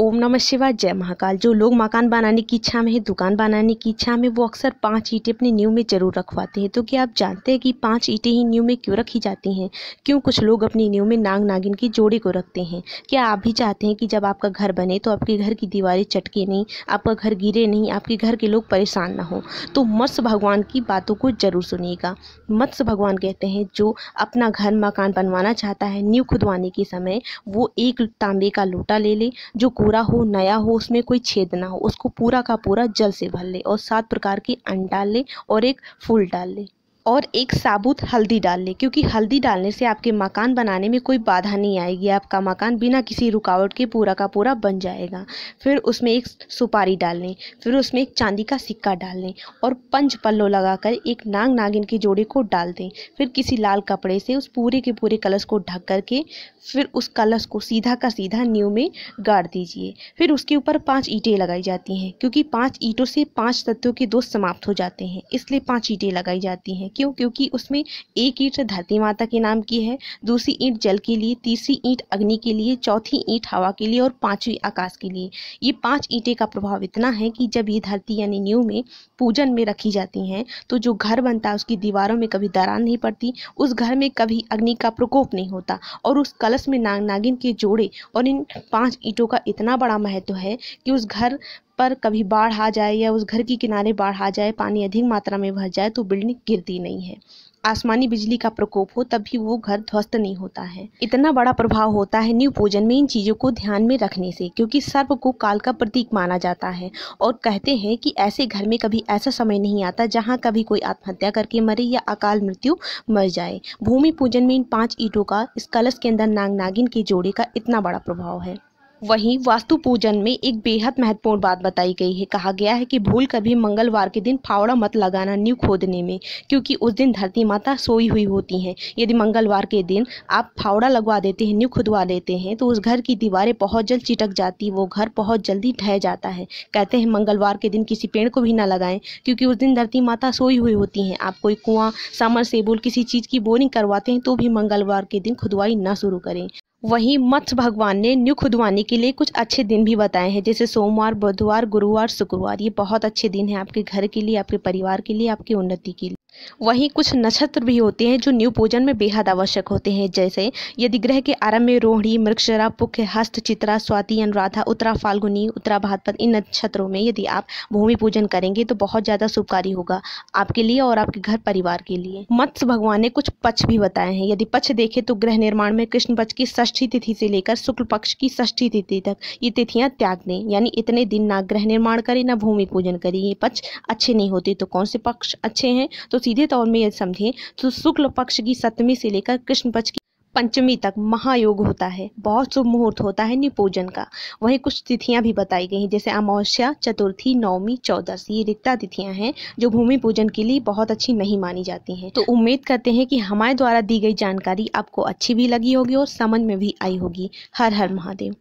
ओम नमः शिवाय जय महाकाल जो लोग मकान बनाने की इच्छा में है दुकान बनाने की इच्छा में वो अक्सर पांच ईंटें अपनी नींव में जरूर रखवाते हैं तो क्या आप जानते हैं कि पांच ईंटें ही न्यू में क्यों रखी जाती हैं क्यों कुछ लोग अपनी नींव में नाग नागिन के जोड़े को रखते हैं क्या आप भी चाहते हैं कि जब आपका घर बने तो आपके घर की दीवारें चटके नहीं आपका घर गिरे नहीं आपके घर के लोग परेशान ना हो तो मत्स्य भगवान की बातों को जरूर सुनिएगा मत्स्य भगवान कहते हैं जो अपना घर मकान बनवाना चाहता है न्यू खुदवाने के समय वो एक तांबे का लोटा ले ले जो पूरा हो नया हो उसमें कोई छेद ना हो उसको पूरा का पूरा जल से भर ले और सात प्रकार की अंड डाल ले और एक फूल डाल ले और एक साबुत हल्दी डाल लें क्योंकि हल्दी डालने से आपके मकान बनाने में कोई बाधा नहीं आएगी आपका मकान बिना किसी रुकावट के पूरा का पूरा बन जाएगा फिर उसमें एक सुपारी डाल लें फिर उसमें एक चांदी का सिक्का डाल लें और पंच पल्लो लगाकर एक नाग नागिन के जोड़े को डाल दें फिर किसी लाल कपड़े से उस पूरे के पूरे कलश को ढक करके फिर उस कलश को सीधा का सीधा नींव में गाड़ दीजिए फिर उसके ऊपर पाँच ईंटें लगाई जाती हैं क्योंकि पाँच ईंटों से पाँच तत्वों के दोष समाप्त हो जाते हैं इसलिए पाँच ईंटें लगाई जाती हैं क्यों क्योंकि उसमें एक ईंट धरती माता के नाम की है दूसरी ईंट जल के लिए तीसरी ईंट अग्नि के लिए चौथी ईंट हवा के लिए और पांचवी आकाश के लिए ये पांच ईंटें का प्रभाव इतना है कि जब ये धरती यानी न्यू में पूजन में रखी जाती हैं तो जो घर बनता है उसकी दीवारों में कभी दरार नहीं पड़ती उस घर में कभी अग्नि का प्रकोप नहीं होता और उस कलश में नाग नागिन के जोड़े और इन पाँच ईंटों का इतना बड़ा महत्व है कि उस घर पर कभी बाढ़ आ जाए या उस घर के किनारे बाढ़ आ जाए पानी अधिक मात्रा में भर जाए तो बिल्डिंग गिरती नहीं है आसमानी बिजली का प्रकोप हो तब भी वो घर ध्वस्त नहीं होता है इतना बड़ा प्रभाव होता है न्यू पूजन में इन चीज़ों को ध्यान में रखने से क्योंकि सर्व को काल का प्रतीक माना जाता है और कहते हैं कि ऐसे घर में कभी ऐसा समय नहीं आता जहाँ कभी कोई आत्महत्या करके मरे या अकाल मृत्यु मर जाए भूमि पूजन में इन पाँच ईटों का इस कलश के अंदर नाग नागिन के जोड़े का इतना बड़ा प्रभाव है वहीं वास्तु पूजन में एक बेहद महत्वपूर्ण बात बताई गई है कहा गया है कि भूल कभी मंगलवार के दिन फावड़ा मत लगाना नींव खोदने में क्योंकि उस दिन धरती माता सोई हुई होती हैं यदि मंगलवार के दिन आप फावड़ा लगवा देते हैं नींव खुदवा लेते हैं तो उस घर की दीवारें बहुत जल्द चिटक जाती है वो घर बहुत जल्दी ढह जाता है कहते हैं मंगलवार के दिन किसी पेड़ को भी ना लगाएं क्योंकि उस दिन धरती माता सोई हुई होती हैं आप कोई कुआं सामर सेबुल किसी चीज़ की बोरिंग करवाते हैं तो भी मंगलवार के दिन खुदवाई ना शुरू करें वहीं मत्स्य भगवान ने न्यू खुदवाने के लिए कुछ अच्छे दिन भी बताए हैं जैसे सोमवार बुधवार गुरुवार शुक्रवार ये बहुत अच्छे दिन हैं आपके घर के लिए आपके परिवार के लिए आपकी उन्नति के लिए वहीं कुछ नक्षत्र भी होते हैं जो न्यू पूजन में बेहद आवश्यक होते हैं जैसे यदि ग्रह के आरंभ में रोहिणी मृक्षरा पुख्य हस्त चित्रा स्वाति अनुराधा उत्तरा फाल्गुनी उत्तरा भादपत इन नक्षत्रों में यदि आप भूमि पूजन करेंगे तो बहुत ज़्यादा शुभकारी होगा आपके लिए और आपके घर परिवार के लिए मत्स्य भगवान ने कुछ पक्ष भी बताए हैं यदि पक्ष देखे तो ग्रह निर्माण में कृष्ण पक्ष की षष्ठी तिथि से लेकर शुक्ल पक्ष की षष्ठी तिथि तक ये तिथियाँ त्याग दें यानी इतने दिन ना ग्रह निर्माण करें ना भूमि पूजन करें ये पक्ष अच्छे नहीं होते तो कौन से पक्ष अच्छे हैं तो सीधे तौर में यदि समझें तो शुक्ल पक्ष की सप्तमी से लेकर कृष्ण पक्ष की पंचमी तक महायोग होता है बहुत शुभ मुहूर्त होता है निपूजन का वहीं कुछ तिथियां भी बताई गई हैं जैसे अमावस्या चतुर्थी नवमी चौदस ये रिक्ता तिथियां हैं जो भूमि पूजन के लिए बहुत अच्छी नहीं मानी जाती हैं तो उम्मीद करते हैं कि हमारे द्वारा दी गई जानकारी आपको अच्छी भी लगी होगी और समझ में भी आई होगी हर हर महादेव